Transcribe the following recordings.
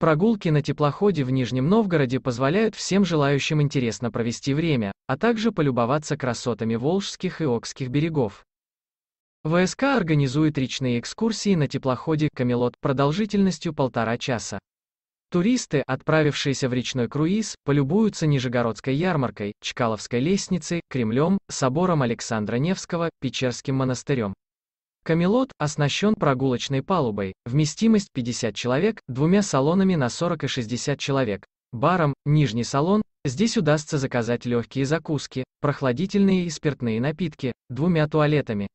Прогулки на теплоходе в Нижнем Новгороде позволяют всем желающим интересно провести время, а также полюбоваться красотами Волжских и Окских берегов. ВСК организует речные экскурсии на теплоходе «Камелот» продолжительностью полтора часа. Туристы, отправившиеся в речной круиз, полюбуются Нижегородской ярмаркой, Чкаловской лестницей, Кремлем, собором Александра Невского, Печерским монастырем. Камелот оснащен прогулочной палубой, вместимость 50 человек, двумя салонами на 40 и 60 человек, баром, нижний салон, здесь удастся заказать легкие закуски, прохладительные и спиртные напитки, двумя туалетами.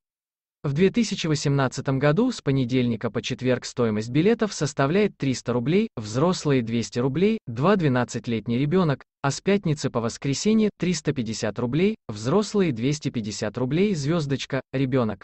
В 2018 году с понедельника по четверг стоимость билетов составляет 300 рублей, взрослые 200 рублей, 2 12-летний ребенок, а с пятницы по воскресенье 350 рублей, взрослые 250 рублей, звездочка, ребенок.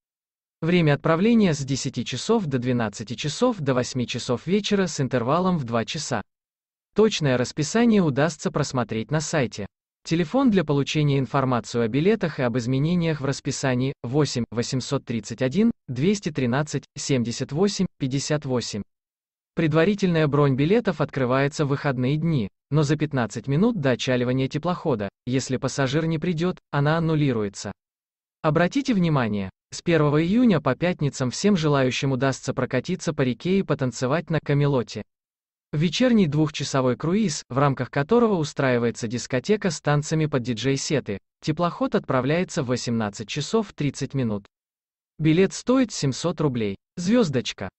Время отправления с 10 часов до 12 часов до 8 часов вечера с интервалом в 2 часа. Точное расписание удастся просмотреть на сайте. Телефон для получения информации о билетах и об изменениях в расписании 8 831 213 78 58. Предварительная бронь билетов открывается в выходные дни, но за 15 минут до отчаливания теплохода, если пассажир не придет, она аннулируется. Обратите внимание, с 1 июня по пятницам всем желающим удастся прокатиться по реке и потанцевать на Камелоте. Вечерний двухчасовой круиз, в рамках которого устраивается дискотека с танцами под диджей-сеты, теплоход отправляется в 18 часов 30 минут. Билет стоит 700 рублей. Звездочка.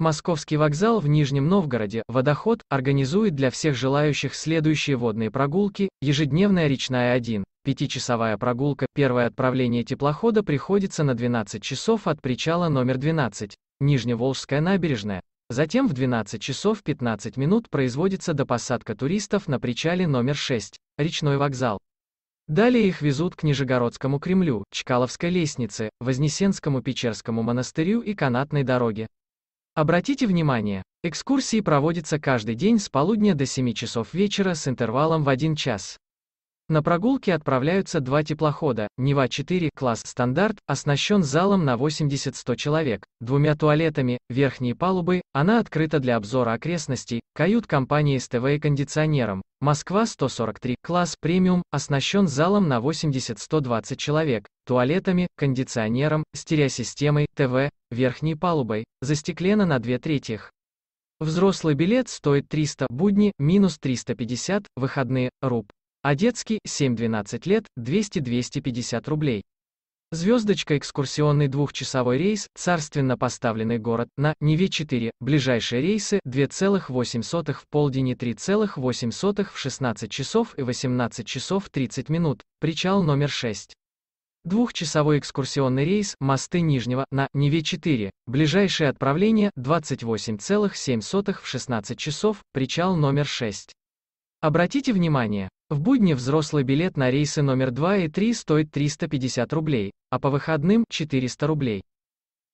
Московский вокзал в Нижнем Новгороде «Водоход» организует для всех желающих следующие водные прогулки, ежедневная речная 1, пятичасовая прогулка, первое отправление теплохода приходится на 12 часов от причала номер 12, Нижневолжская набережная, затем в 12 часов 15 минут производится допосадка туристов на причале номер 6, речной вокзал. Далее их везут к Нижегородскому Кремлю, Чкаловской лестнице, Вознесенскому Печерскому монастырю и канатной дороге. Обратите внимание, экскурсии проводятся каждый день с полудня до 7 часов вечера с интервалом в 1 час. На прогулке отправляются два теплохода, Нева-4, класс «Стандарт», оснащен залом на 80-100 человек, двумя туалетами, верхней палубы, она открыта для обзора окрестностей, кают-компании с ТВ и кондиционером. Москва-143, класс «Премиум», оснащен залом на 80-120 человек, туалетами, кондиционером, стереосистемой, ТВ, верхней палубой, застеклена на 2 трети. Взрослый билет стоит 300, будни, минус 350, выходные, руб. А детский 7-12 лет 200-250 рублей. Звездочка экскурсионный двухчасовой рейс, царственно поставленный город, на Неве-4, ближайшие рейсы 2,8 в полдень и 3,8 в 16 часов и 18 часов 30 минут, причал номер 6. Двухчасовой экскурсионный рейс «Мосты Нижнего» на Неве-4, ближайшее отправление 28,7 в 16 часов, причал номер 6. Обратите внимание, в будни взрослый билет на рейсы номер 2 и 3 стоит 350 рублей, а по выходным – 400 рублей.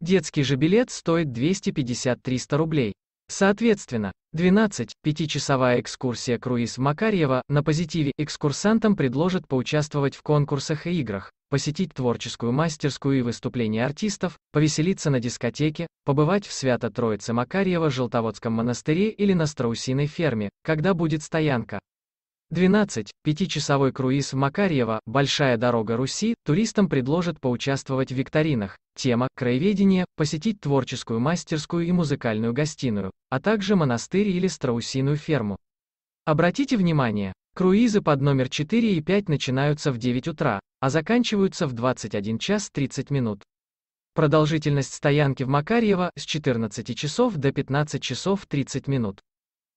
Детский же билет стоит 250-300 рублей. Соответственно, 12, 5-часовая экскурсия «Круиз» Макарьева на позитиве, экскурсантам предложат поучаствовать в конкурсах и играх, посетить творческую мастерскую и выступления артистов, повеселиться на дискотеке, побывать в Свято-Троице Макарьево Желтоводском монастыре или на страусиной ферме, когда будет стоянка, 12. Пятичасовой круиз в Макарьево «Большая дорога Руси» туристам предложат поучаствовать в викторинах, тема «Краеведение», посетить творческую мастерскую и музыкальную гостиную, а также монастырь или страусиную ферму. Обратите внимание, круизы под номер 4 и 5 начинаются в 9 утра, а заканчиваются в 21 час 30 минут. Продолжительность стоянки в Макарьево с 14 часов до 15 часов 30 минут.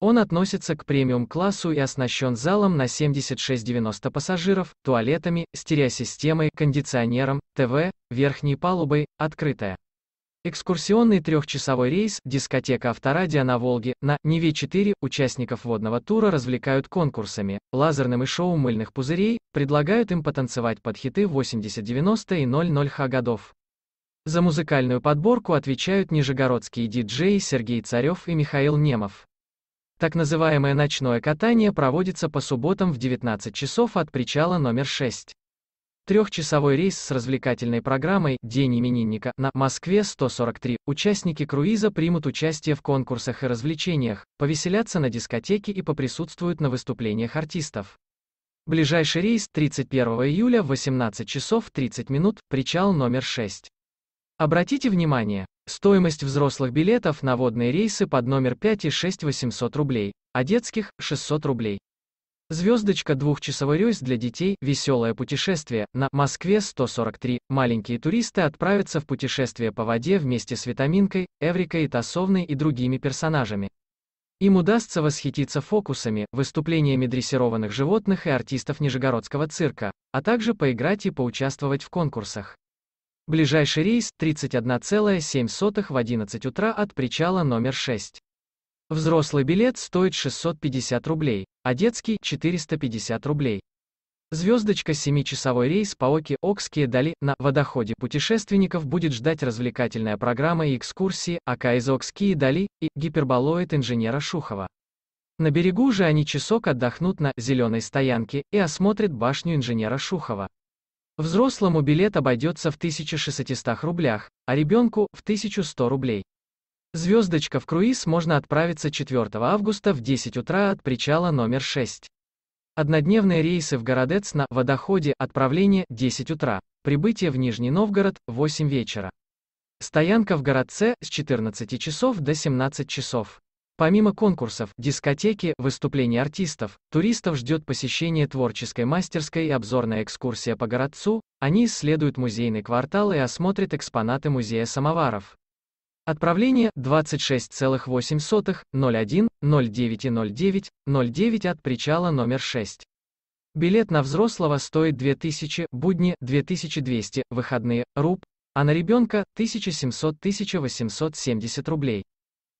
Он относится к премиум-классу и оснащен залом на 76-90 пассажиров, туалетами, стереосистемой, кондиционером, ТВ, верхней палубой, открытая. Экскурсионный трехчасовой рейс «Дискотека авторадио на Волге» на Неве-4 участников водного тура развлекают конкурсами, лазерным и шоу мыльных пузырей, предлагают им потанцевать под хиты 80-90 и 00-х годов. За музыкальную подборку отвечают нижегородские диджеи Сергей Царев и Михаил Немов. Так называемое ночное катание проводится по субботам в 19 часов от причала номер 6. Трехчасовой рейс с развлекательной программой «День именинника» на Москве-143. Участники круиза примут участие в конкурсах и развлечениях, повеселятся на дискотеке и поприсутствуют на выступлениях артистов. Ближайший рейс 31 июля в 18 часов 30 минут, причал номер 6. Обратите внимание, Стоимость взрослых билетов на водные рейсы под номер 5 и 6 800 рублей, а детских – 600 рублей. Звездочка двухчасовой рейс для детей «Веселое путешествие» на Москве 143. Маленькие туристы отправятся в путешествие по воде вместе с Витаминкой, Эврикой Тасовной и другими персонажами. Им удастся восхититься фокусами, выступлениями дрессированных животных и артистов Нижегородского цирка, а также поиграть и поучаствовать в конкурсах. Ближайший рейс 31,7 в 11 утра от причала номер 6. Взрослый билет стоит 650 рублей, а детский – 450 рублей. Звездочка 7-часовой рейс по Оки Окские Дали на водоходе путешественников будет ждать развлекательная программа и экскурсии Ака из Окские Дали и гиперболоид инженера Шухова. На берегу же они часок отдохнут на «зеленой стоянке» и осмотрят башню инженера Шухова. Взрослому билет обойдется в 1600 рублях, а ребенку – в 1100 рублей. Звездочка в круиз можно отправиться 4 августа в 10 утра от причала номер 6. Однодневные рейсы в Городец на водоходе отправление 10 утра, прибытие в Нижний Новгород 8 вечера. Стоянка в городце с 14 часов до 17 часов. Помимо конкурсов, дискотеки, выступлений артистов, туристов ждет посещение творческой мастерской и обзорная экскурсия по городцу, они исследуют музейный квартал и осмотрят экспонаты музея самоваров. Отправление 26,8.01.09.09.09 от причала номер 6. Билет на взрослого стоит 2000, будни 2200, выходные, руб, а на ребенка 1700-1870 рублей.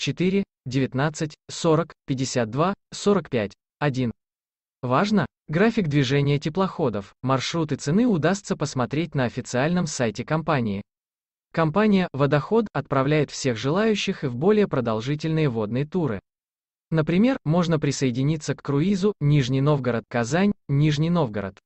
4, 19, 40, 52, 45, 1. Важно, график движения теплоходов, маршруты цены удастся посмотреть на официальном сайте компании. Компания «Водоход» отправляет всех желающих и в более продолжительные водные туры. Например, можно присоединиться к круизу «Нижний Новгород-Казань», «Нижний Новгород».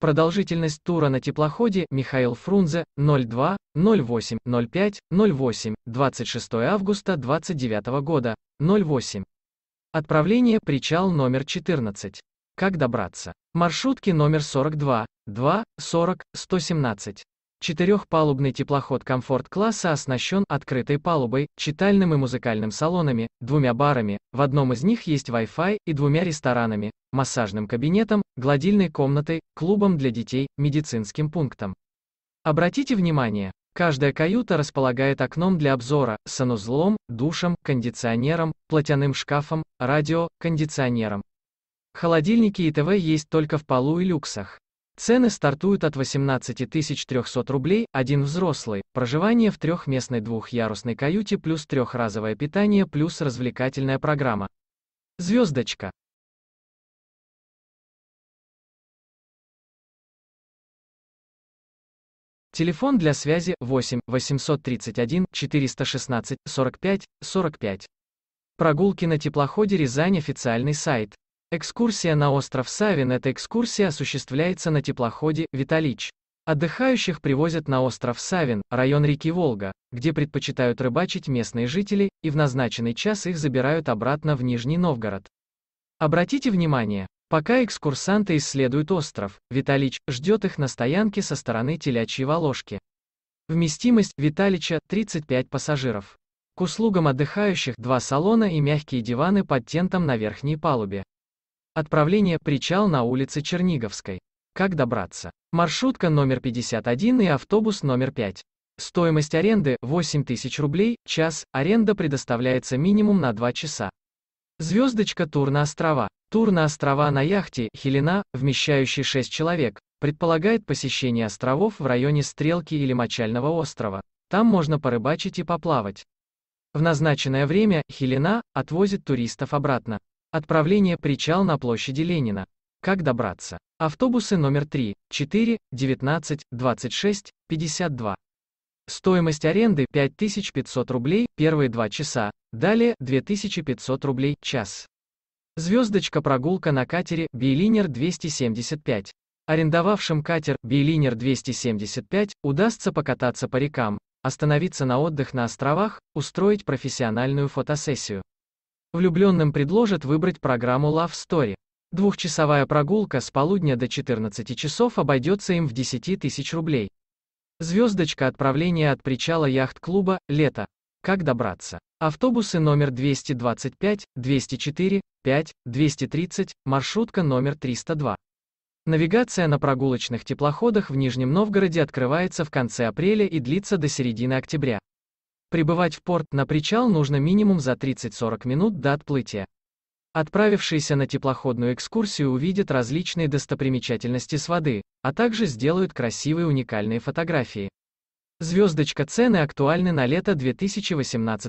Продолжительность тура на теплоходе Михаил Фрунзе 02, 08, 05, 08, 26 августа 29 года, 08. Отправление причал номер 14. Как добраться? Маршрутки номер 42, 2, 40, 117. Четырехпалубный теплоход комфорт-класса оснащен открытой палубой, читальным и музыкальным салонами, двумя барами, в одном из них есть Wi-Fi и двумя ресторанами, массажным кабинетом, гладильной комнатой, клубом для детей, медицинским пунктом. Обратите внимание, каждая каюта располагает окном для обзора, санузлом, душем, кондиционером, платяным шкафом, радио, кондиционером. Холодильники и ТВ есть только в полу и люксах. Цены стартуют от 18 300 рублей, один взрослый, проживание в трехместной двухъярусной каюте плюс трехразовое питание плюс развлекательная программа. Звездочка. Телефон для связи 8 831 416 45 45. Прогулки на теплоходе Рязань официальный сайт. Экскурсия на остров Савин. Эта экскурсия осуществляется на теплоходе «Виталич». Отдыхающих привозят на остров Савин, район реки Волга, где предпочитают рыбачить местные жители, и в назначенный час их забирают обратно в Нижний Новгород. Обратите внимание, пока экскурсанты исследуют остров, Виталич ждет их на стоянке со стороны телячьей волошки. Вместимость Виталича – 35 пассажиров. К услугам отдыхающих – два салона и мягкие диваны под тентом на верхней палубе. Отправление – причал на улице Черниговской. Как добраться? Маршрутка номер 51 и автобус номер 5. Стоимость аренды – 8000 рублей, час, аренда предоставляется минимум на 2 часа. Звездочка тур на острова. Тур на острова на яхте «Хелена», вмещающий 6 человек, предполагает посещение островов в районе Стрелки или Мочального острова. Там можно порыбачить и поплавать. В назначенное время «Хелена» отвозит туристов обратно. Отправление причал на площади Ленина. Как добраться? Автобусы номер 3, 4, 19, 26, 52. Стоимость аренды 5500 рублей первые два часа, далее 2500 рублей час. Звездочка прогулка на катере Бейлинер 275. Арендовавшим катер Бейлинер 275 удастся покататься по рекам, остановиться на отдых на островах, устроить профессиональную фотосессию. Влюбленным предложат выбрать программу Love Story. Двухчасовая прогулка с полудня до 14 часов обойдется им в 10 тысяч рублей. Звездочка отправления от причала яхт-клуба «Лето». Как добраться? Автобусы номер 225, 204, 5, 230, маршрутка номер 302. Навигация на прогулочных теплоходах в Нижнем Новгороде открывается в конце апреля и длится до середины октября. Прибывать в порт на причал нужно минимум за 30-40 минут до отплытия. Отправившиеся на теплоходную экскурсию увидят различные достопримечательности с воды, а также сделают красивые уникальные фотографии. Звездочка цены актуальны на лето 2018